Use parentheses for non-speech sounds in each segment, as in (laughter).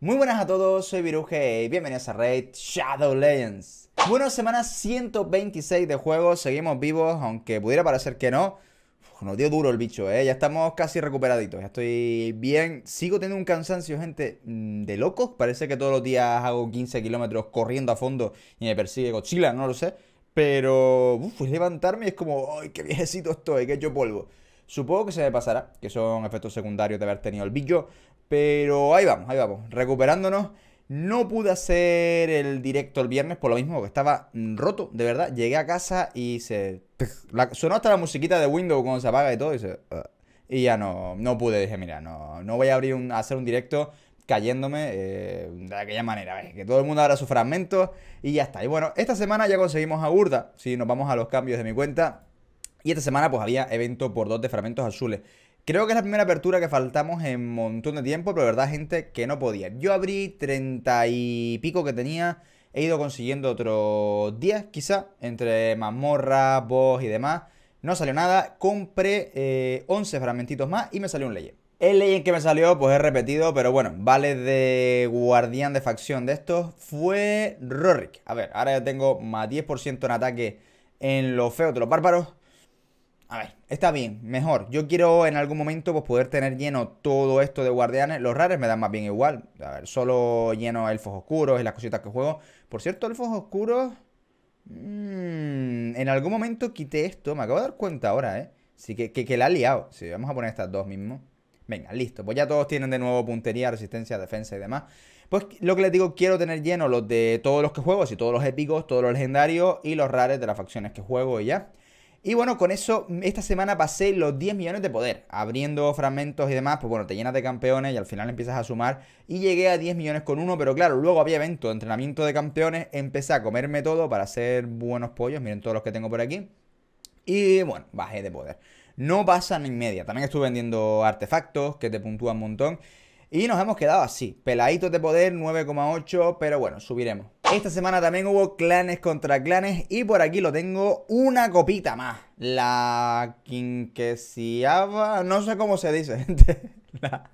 Muy buenas a todos, soy Viruje y bienvenidos a Raid Shadow Legends. Bueno, semana 126 de juego, seguimos vivos, aunque pudiera parecer que no. nos dio duro el bicho, ¿eh? Ya estamos casi recuperaditos, ya estoy bien. Sigo teniendo un cansancio, gente, mm, de locos. Parece que todos los días hago 15 kilómetros corriendo a fondo y me persigue cochila, no lo sé. Pero, uf, levantarme es como, ¡ay, qué viejecito estoy, qué hecho polvo! Supongo que se me pasará, que son efectos secundarios de haber tenido el bicho, pero ahí vamos, ahí vamos, recuperándonos. No pude hacer el directo el viernes por lo mismo, que estaba roto, de verdad. Llegué a casa y se... sonó hasta la musiquita de Windows cuando se apaga y todo, y, uh, y ya no, no pude. Dije, mira, no, no voy a abrir un, hacer un directo cayéndome eh, de aquella manera. Que todo el mundo abra sus fragmentos y ya está. Y bueno, esta semana ya conseguimos a Burda Si nos vamos a los cambios de mi cuenta. Y esta semana pues había evento por dos de fragmentos azules. Creo que es la primera apertura que faltamos en un montón de tiempo, pero de verdad, gente, que no podía. Yo abrí 30 y pico que tenía, he ido consiguiendo otros 10 quizá, entre mazmorra, boss y demás. No salió nada, compré eh, once 11 fragmentitos más y me salió un ley. El Legend que me salió, pues he repetido, pero bueno, vale de guardián de facción de estos, fue Rorik. A ver, ahora ya tengo más 10% en ataque en los feos de los bárbaros, a ver, está bien, mejor. Yo quiero en algún momento pues, poder tener lleno todo esto de guardianes. Los rares me dan más bien igual. A ver, solo lleno elfos oscuros y las cositas que juego. Por cierto, elfos oscuros... Mmm, en algún momento quité esto. Me acabo de dar cuenta ahora, ¿eh? Sí, que, que, que la ha liado. Sí, vamos a poner estas dos mismo. Venga, listo. Pues ya todos tienen de nuevo puntería, resistencia, defensa y demás. Pues lo que les digo, quiero tener lleno los de todos los que juego, así todos los épicos, todos los legendarios y los rares de las facciones que juego y ya. Y bueno, con eso, esta semana pasé los 10 millones de poder, abriendo fragmentos y demás, pues bueno, te llenas de campeones y al final empiezas a sumar. Y llegué a 10 millones con uno, pero claro, luego había evento, entrenamiento de campeones, empecé a comerme todo para hacer buenos pollos, miren todos los que tengo por aquí. Y bueno, bajé de poder. No pasan en media, también estuve vendiendo artefactos que te puntúan un montón. Y nos hemos quedado así, peladitos de poder, 9,8, pero bueno, subiremos. Esta semana también hubo clanes contra clanes y por aquí lo tengo una copita más. La quinquesiaba, no sé cómo se dice, (laughs) gente. La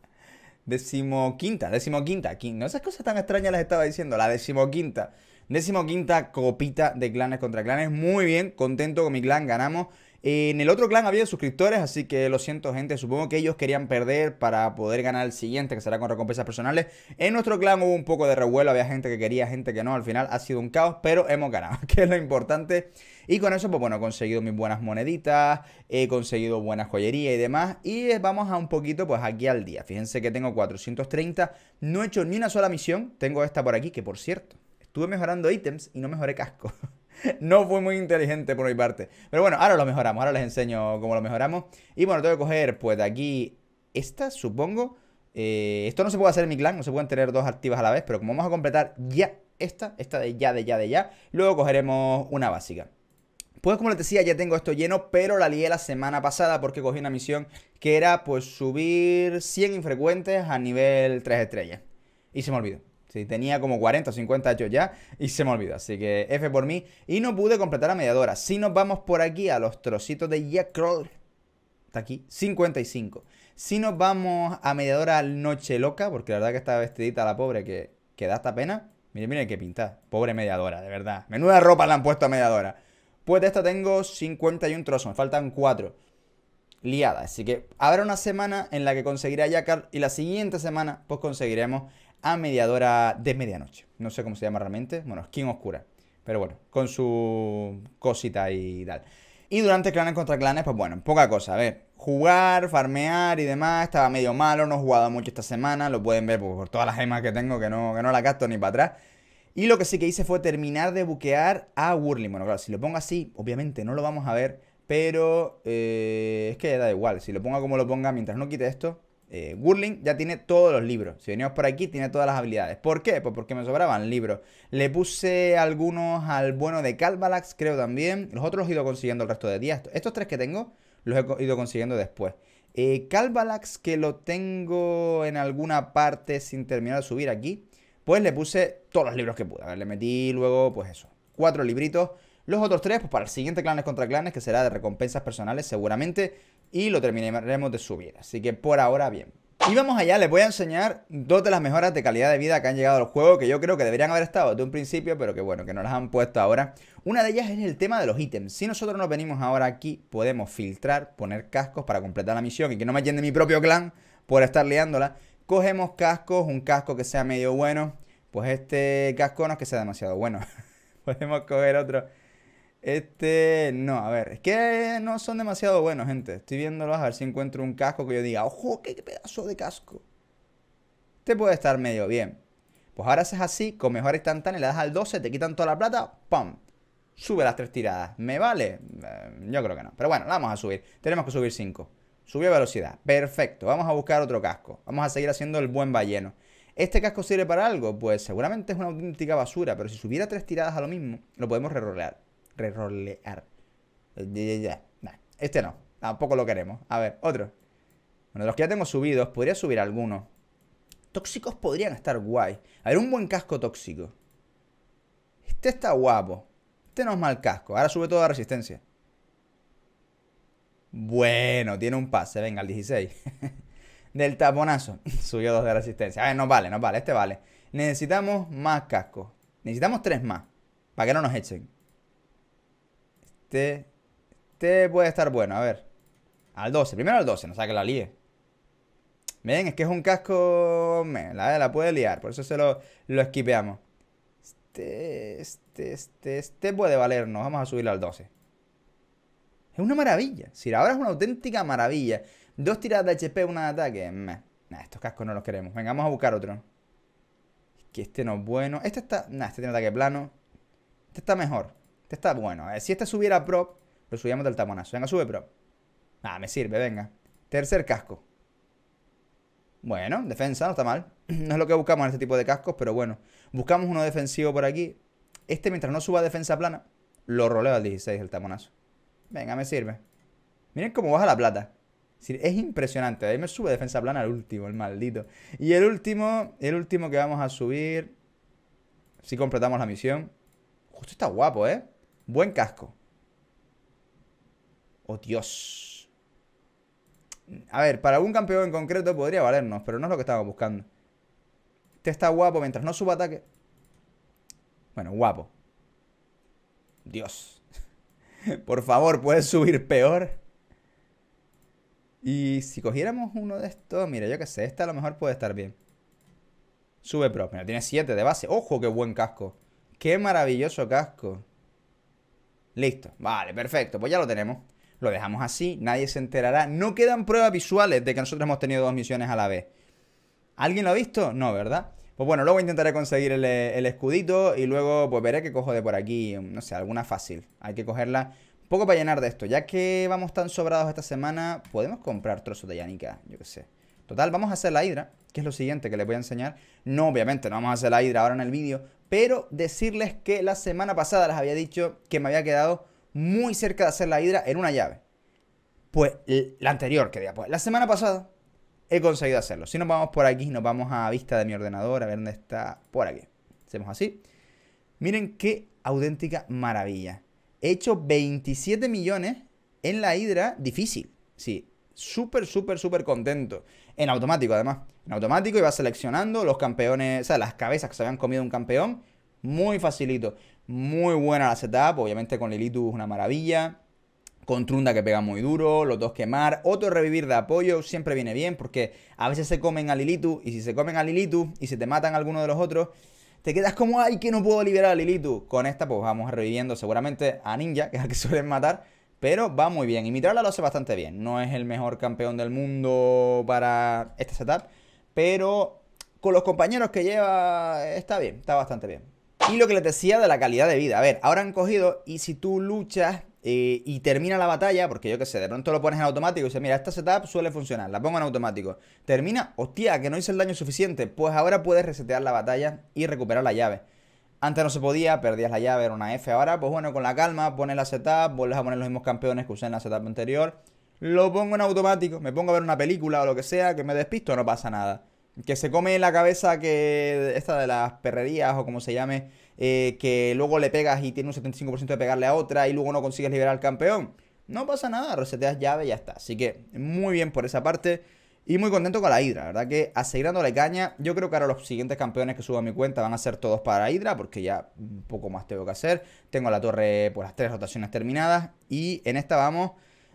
decimoquinta, decimoquinta, quinta. no esas cosas tan extrañas las estaba diciendo, la decimoquinta. Decimoquinta copita de clanes contra clanes, muy bien, contento con mi clan, ganamos. En el otro clan había suscriptores, así que lo siento, gente. Supongo que ellos querían perder para poder ganar el siguiente, que será con recompensas personales. En nuestro clan hubo un poco de revuelo, había gente que quería, gente que no. Al final ha sido un caos, pero hemos ganado, (laughs) que es lo importante. Y con eso, pues bueno, he conseguido mis buenas moneditas, he conseguido buena joyería y demás. Y vamos a un poquito, pues aquí al día. Fíjense que tengo 430, no he hecho ni una sola misión. Tengo esta por aquí, que por cierto, estuve mejorando ítems y no mejoré casco. (laughs) no fue muy inteligente por mi parte. Pero bueno, ahora lo mejoramos, ahora les enseño cómo lo mejoramos. Y bueno, tengo que coger pues de aquí esta, supongo. Eh, esto no se puede hacer en mi clan, no se pueden tener dos activas a la vez, pero como vamos a completar ya esta, esta de ya, de ya, de ya, luego cogeremos una básica. Pues como les decía, ya tengo esto lleno, pero la lié la semana pasada porque cogí una misión que era pues subir 100 infrecuentes a nivel 3 estrellas. Y se me olvidó. Sí, tenía como 40 o 50 hechos ya y se me olvidó. Así que F por mí. Y no pude completar a mediadora. Si nos vamos por aquí a los trocitos de Jack Crawl, está aquí, 55. Si nos vamos a mediadora Noche Loca, porque la verdad que está vestidita la pobre que, que da esta pena. Miren, miren qué pinta. Pobre mediadora, de verdad. Menuda ropa la han puesto a mediadora. Pues de esta tengo 51 trozos, me faltan 4. Liada, así que habrá una semana en la que conseguirá Jack y la siguiente semana pues conseguiremos a mediadora de medianoche. No sé cómo se llama realmente. Bueno, skin oscura. Pero bueno, con su cosita y tal. Y durante clanes contra clanes, pues bueno, poca cosa. A ver, jugar, farmear y demás. Estaba medio malo, no he jugado mucho esta semana. Lo pueden ver por todas las gemas que tengo, que no, que no la gasto ni para atrás. Y lo que sí que hice fue terminar de buquear a Wurling. Bueno, claro, si lo pongo así, obviamente no lo vamos a ver. Pero eh, es que da igual. Si lo pongo como lo ponga, mientras no quite esto, eh, ya tiene todos los libros. Si venimos por aquí, tiene todas las habilidades. ¿Por qué? Pues porque me sobraban libros. Le puse algunos al bueno de Calvalax, creo también. Los otros los he ido consiguiendo el resto de días. Estos tres que tengo, los he ido consiguiendo después. Eh, Calvalax, que lo tengo en alguna parte sin terminar de subir aquí, pues le puse todos los libros que pude. A ver, le metí luego, pues eso, cuatro libritos los otros tres, pues para el siguiente clanes contra clanes, que será de recompensas personales seguramente, y lo terminaremos de subir. Así que por ahora, bien. Y vamos allá, les voy a enseñar dos de las mejoras de calidad de vida que han llegado al juego, que yo creo que deberían haber estado de un principio, pero que bueno, que no las han puesto ahora. Una de ellas es el tema de los ítems. Si nosotros nos venimos ahora aquí, podemos filtrar, poner cascos para completar la misión y que no me llene mi propio clan por estar liándola. Cogemos cascos, un casco que sea medio bueno, pues este casco no es que sea demasiado bueno. (laughs) podemos coger otro este, no, a ver, es que no son demasiado buenos, gente. Estoy viéndolos a ver si encuentro un casco que yo diga, ojo, qué pedazo de casco. Te este puede estar medio bien. Pues ahora haces así, con mejor instantánea, le das al 12, te quitan toda la plata, ¡pam! Sube las tres tiradas. ¿Me vale? Eh, yo creo que no. Pero bueno, la vamos a subir. Tenemos que subir 5. Sube velocidad. Perfecto. Vamos a buscar otro casco. Vamos a seguir haciendo el buen balleno. ¿Este casco sirve para algo? Pues seguramente es una auténtica basura, pero si subiera tres tiradas a lo mismo, lo podemos re-rolear. Rerolear. Este no. Tampoco lo queremos. A ver, otro. Bueno, de los que ya tengo subidos, podría subir algunos. Tóxicos podrían estar guay. A ver, un buen casco tóxico. Este está guapo. Este no es mal casco. Ahora sube toda resistencia. Bueno, tiene un pase. Venga, al 16. (laughs) Del taponazo. (laughs) Subió dos de resistencia. A ver, no vale, no vale. Este vale. Necesitamos más cascos. Necesitamos tres más. Para que no nos echen. Este... puede estar bueno, a ver. Al 12, primero al 12, no sea que la lie Ven, es que es un casco... la, la puede liar, por eso se lo, lo esquipeamos. Este, este, este, este puede valernos. Vamos a subirlo al 12. Es una maravilla. Si ahora es una auténtica maravilla. Dos tiradas de HP, una de ataque. Nah, estos cascos no los queremos. Venga, vamos a buscar otro. Es que este no es bueno. Este está. Nah, este tiene ataque plano. Este está mejor. Este está bueno. Eh. Si este subiera prop, lo subíamos del tamonazo Venga, sube prop. Ah, me sirve, venga. Tercer casco. Bueno, defensa, no está mal. (clears throat) No es lo que buscamos en este tipo de cascos, pero bueno. Buscamos uno defensivo por aquí. Este, mientras no suba defensa plana, lo roleo al 16 el tamonazo Venga, me sirve. Miren cómo baja la plata. Es impresionante. Ahí eh. me sube defensa plana al último, el maldito. Y el último, el último que vamos a subir. Si completamos la misión. Justo está guapo, ¿eh? Buen casco. Oh, Dios. A ver, para algún campeón en concreto podría valernos, pero no es lo que estamos buscando. Este está guapo mientras no suba ataque. Bueno, guapo. Dios. (laughs) Por favor, ¿puedes subir peor? Y si cogiéramos uno de estos, mira, yo qué sé, este a lo mejor puede estar bien. Sube pro. Mira, tiene 7 de base. ¡Ojo, qué buen casco! ¡Qué maravilloso casco! Listo, vale, perfecto, pues ya lo tenemos. Lo dejamos así, nadie se enterará. No quedan pruebas visuales de que nosotros hemos tenido dos misiones a la vez. ¿Alguien lo ha visto? No, ¿verdad? Pues bueno, luego intentaré conseguir el, eh, escudito y luego pues veré que cojo de por aquí, no sé, alguna fácil. Hay que cogerla un poco para llenar de esto. Ya que vamos tan sobrados esta semana, podemos comprar trozos de Yanika, yo qué sé. Total, vamos a hacer la hidra, que es lo siguiente que les voy a enseñar. No, obviamente, no vamos a hacer la hidra ahora en el vídeo, pero decirles que la semana pasada les había dicho que me había quedado muy cerca de hacer la hidra en una llave. Pues la anterior que pues la semana pasada he conseguido hacerlo. Si nos vamos por aquí, nos vamos a vista de mi ordenador, a ver dónde está, por aquí. Hacemos así. Miren qué auténtica maravilla. He hecho 27 millones en la hidra difícil. Sí, súper, súper, súper contento. En automático, además. En automático y iba seleccionando los campeones, o sea, las cabezas que se habían comido un campeón. Muy facilito. Muy buena la setup. Obviamente con es una maravilla. Con Trunda que pega muy duro, los dos quemar, otro revivir de apoyo siempre viene bien porque a veces se comen a Lilitu y si se comen a Lilitu y se te matan alguno de los otros, te quedas como, ay, que no puedo liberar a Lilitu. Con esta, pues vamos reviviendo seguramente a Ninja, que es al que suelen matar pero va muy bien. Y Mitrala lo hace bastante bien. No es el mejor campeón del mundo para este setup, pero con los compañeros que lleva está bien, está bastante bien. Y lo que les decía de la calidad de vida. A ver, ahora han cogido y si tú luchas eh, y termina la batalla, porque yo qué sé, de pronto lo pones en automático y dices, mira, esta setup suele funcionar, la pongo en automático. Termina, hostia, que no hice el daño suficiente, pues ahora puedes resetear la batalla y recuperar la llave. Antes no se podía, perdías la llave, era una F. Ahora, pues bueno, con la calma, pones la setup, vuelves a poner los mismos campeones que usé en la setup anterior. Lo pongo en automático, me pongo a ver una película o lo que sea, que me despisto, no pasa nada. Que se come la cabeza que esta de las perrerías o como se llame, eh, que luego le pegas y tiene un 75% de pegarle a otra y luego no consigues liberar al campeón. No pasa nada, reseteas llave y ya está. Así que muy bien por esa parte. Y muy contento con la Hydra, verdad que a seguir caña. Yo creo que ahora los siguientes campeones que subo a mi cuenta van a ser todos para Hydra, porque ya un poco más tengo que hacer. Tengo la torre por pues, las tres rotaciones terminadas. Y en esta vamos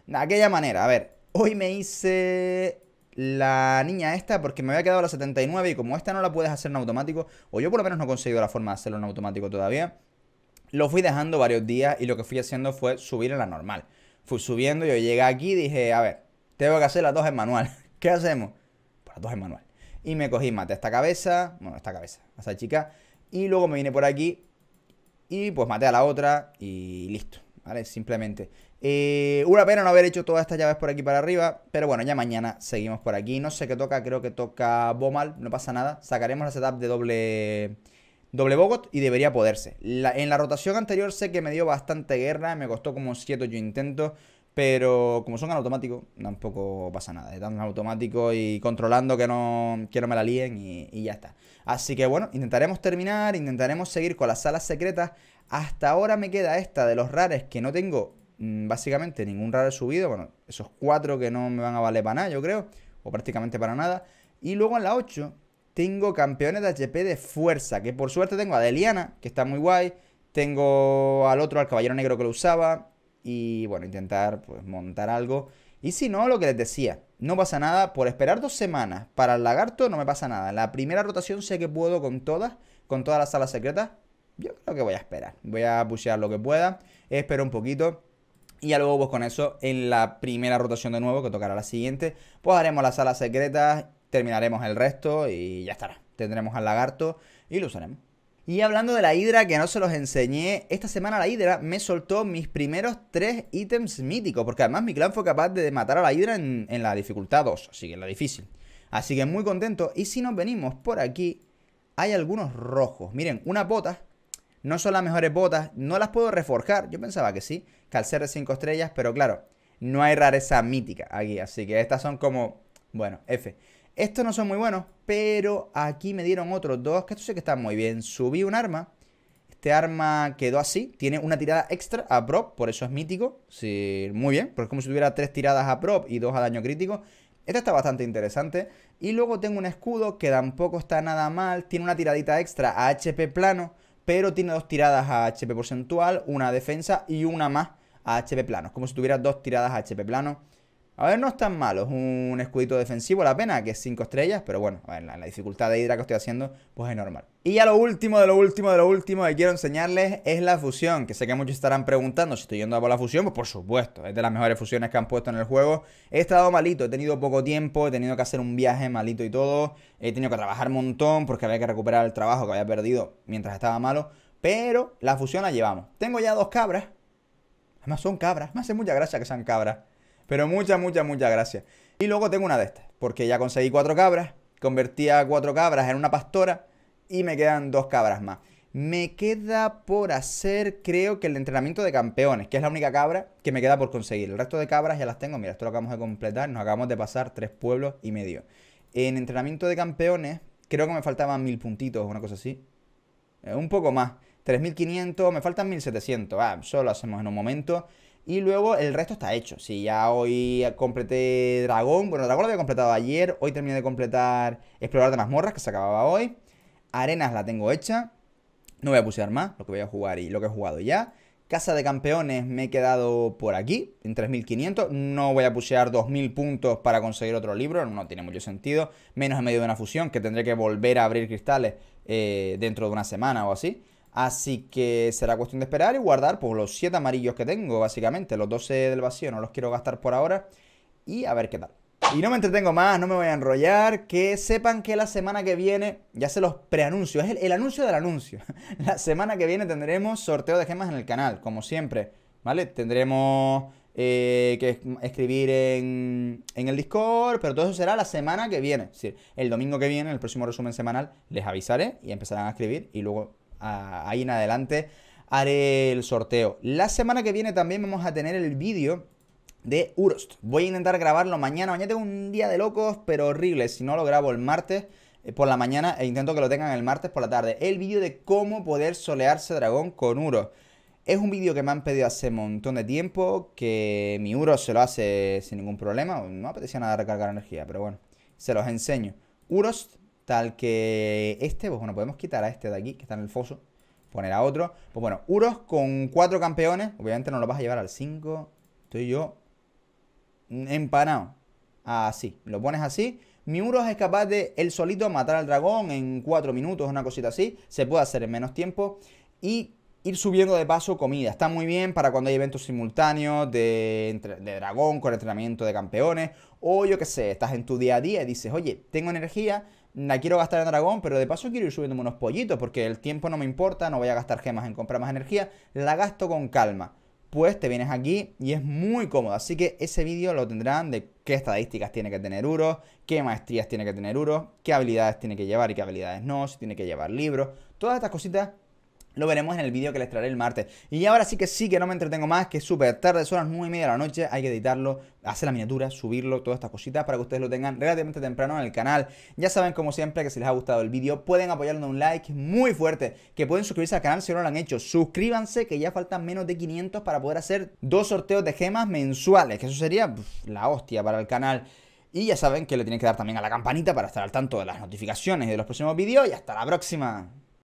de aquella manera. A ver, hoy me hice la niña esta porque me había quedado la 79 y como esta no la puedes hacer en automático, o yo por lo menos no he conseguido la forma de hacerlo en automático todavía, lo fui dejando varios días y lo que fui haciendo fue subir en la normal. Fui subiendo, yo llegué aquí y dije, a ver, tengo que hacer las dos en manual. (laughs) ¿Qué hacemos? Para pues, dos en manual. Y me cogí, maté esta cabeza, bueno, esta cabeza, a esa chica. Y luego me vine por aquí y pues maté a la otra y listo, ¿vale? Simplemente. Eh, una pena no haber hecho todas estas llaves por aquí para arriba, pero bueno, ya mañana seguimos por aquí. No sé qué toca, creo que toca Bomal, no pasa nada. Sacaremos la setup de doble, doble Bogot y debería poderse. en la rotación anterior sé que me dio bastante guerra, me costó como 7 8 intentos. Pero como son en automático, tampoco pasa nada. Están en automático y controlando que no, me la líen y, y ya está. Así que bueno, intentaremos terminar, intentaremos seguir con las salas secretas. Hasta ahora me queda esta de los rares que no tengo mm, básicamente ningún raro subido. Bueno, esos cuatro que no me van a valer para nada, yo creo. O prácticamente para nada. Y luego en la 8 tengo campeones de HP de fuerza. Que por suerte tengo a Deliana, que está muy guay. Tengo al otro, al caballero negro que lo usaba y bueno, intentar pues, montar algo. Y si no, lo que les decía, no pasa nada. Por esperar dos semanas para el lagarto no me pasa nada. La primera rotación sé que puedo con todas, con todas las salas secretas. Yo creo que voy a esperar. Voy a pushear lo que pueda. Espero un poquito. Y ya luego pues con eso, en la primera rotación de nuevo, que tocará la siguiente, pues haremos las salas secretas, terminaremos el resto y ya estará. Tendremos al lagarto y lo usaremos. Y hablando de la hidra que no se los enseñé, esta semana la hidra me soltó mis primeros tres ítems míticos, porque además mi clan fue capaz de matar a la hidra en, la dificultad 2, así que en la difícil. Así que muy contento, y si nos venimos por aquí, hay algunos rojos. Miren, unas botas, no son las mejores botas, no las puedo reforjar, yo pensaba que sí, calcer de 5 estrellas, pero claro, no hay rareza mítica aquí, así que estas son como, bueno, F. Estos no son muy buenos, pero aquí me dieron otros dos, que esto sí que están muy bien. Subí un arma. Este arma quedó así. Tiene una tirada extra a prop, por eso es mítico. Sí, muy bien, porque es como si tuviera tres tiradas a prop y dos a daño crítico. Esta está bastante interesante. Y luego tengo un escudo que tampoco está nada mal. Tiene una tiradita extra a HP plano, pero tiene dos tiradas a HP porcentual, una defensa y una más a HP plano. Es como si tuviera dos tiradas a HP plano. A ver, no es tan malo, es un escudito defensivo, la pena que es 5 estrellas, pero bueno, a la, la, dificultad de Hydra que estoy haciendo, pues es normal. Y ya lo último, de lo último, de lo último que quiero enseñarles es la fusión, que sé que muchos estarán preguntando si estoy yendo a por la fusión, pues por supuesto, es de las mejores fusiones que han puesto en el juego. He estado malito, he tenido poco tiempo, he tenido que hacer un viaje malito y todo, he tenido que trabajar un montón porque había que recuperar el trabajo que había perdido mientras estaba malo, pero la fusión la llevamos. Tengo ya dos cabras, además son cabras, me hace mucha gracia que sean cabras. Pero muchas, muchas, muchas gracias. Y luego tengo una de estas, porque ya conseguí cuatro cabras, convertí a cuatro cabras en una pastora y me quedan dos cabras más. Me queda por hacer, creo que el entrenamiento de campeones, que es la única cabra que me queda por conseguir. El resto de cabras ya las tengo. Mira, esto lo acabamos de completar. Nos acabamos de pasar tres pueblos y medio. En entrenamiento de campeones, creo que me faltaban mil puntitos, una cosa así. Eh, un poco más. 3.500, me faltan 1.700. Ah, solo hacemos en un momento. Y luego el resto está hecho. Si ya hoy completé Dragón, bueno, Dragón lo había completado ayer, hoy terminé de completar Explorar de mazmorras, que se acababa hoy. Arenas la tengo hecha. No voy a pusear más lo que voy a jugar y lo que he jugado ya. Casa de Campeones me he quedado por aquí, en 3.500. No voy a pusear 2.000 puntos para conseguir otro libro, no tiene mucho sentido. Menos en medio de una fusión, que tendré que volver a abrir cristales eh, dentro de una semana o así. Así que será cuestión de esperar y guardar por pues, los 7 amarillos que tengo, básicamente. Los 12 del vacío no los quiero gastar por ahora. Y a ver qué tal. Y no me entretengo más, no me voy a enrollar. Que sepan que la semana que viene, ya se los preanuncio, es el, anuncio del anuncio. (laughs) La semana que viene tendremos sorteo de gemas en el canal, como siempre. ¿Vale? Tendremos eh, que escribir en, en, el Discord, pero todo eso será la semana que viene. Es decir, el domingo que viene, el próximo resumen semanal, les avisaré y empezarán a escribir y luego ahí en adelante haré el sorteo. La semana que viene también vamos a tener el vídeo de Urost. Voy a intentar grabarlo mañana. Mañana tengo un día de locos, pero horrible. Si no lo grabo el martes eh, por la mañana e intento que lo tengan el martes por la tarde. El vídeo de cómo poder solearse dragón con Urost. Es un vídeo que me han pedido hace un montón de tiempo, que mi Uro se lo hace sin ningún problema. No apetecía nada recargar energía, pero bueno, se los enseño. Urost Tal que este, pues bueno, podemos quitar a este de aquí, que está en el foso. Poner a otro. Pues bueno, Uros con cuatro campeones. Obviamente no lo vas a llevar al 5. Estoy yo empanado. Así. Lo pones así. Mi Uros es capaz de él solito matar al dragón en 4 minutos, una cosita así. Se puede hacer en menos tiempo. Y ir subiendo de paso comida. Está muy bien para cuando hay eventos simultáneos de, de dragón con entrenamiento de campeones. O yo qué sé, estás en tu día a día y dices, oye, tengo energía la quiero gastar en dragón, pero de paso quiero ir subiendo unos pollitos, porque el tiempo no me importa, no voy a gastar gemas en comprar más energía, la gasto con calma. Pues te vienes aquí y es muy cómodo, así que ese vídeo lo tendrán de qué estadísticas tiene que tener Uro, qué maestrías tiene que tener Uro, qué habilidades tiene que llevar y qué habilidades no, si tiene que llevar libros, todas estas cositas lo veremos en el vídeo que les traeré el martes. Y ahora sí que sí que no me entretengo más, que es súper tarde, son las 9 y media de la noche, hay que editarlo, hacer la miniatura, subirlo, todas estas cositas para que ustedes lo tengan relativamente temprano en el canal. Ya saben, como siempre, que si les ha gustado el vídeo, pueden apoyarlo de un like muy fuerte, que pueden suscribirse al canal si no lo han hecho. Suscríbanse, que ya faltan menos de 500 para poder hacer dos sorteos de gemas mensuales, que eso sería la hostia para el canal. Y ya saben que le tienen que dar también a la campanita para estar al tanto de las notificaciones y de los próximos vídeos. Y hasta la próxima.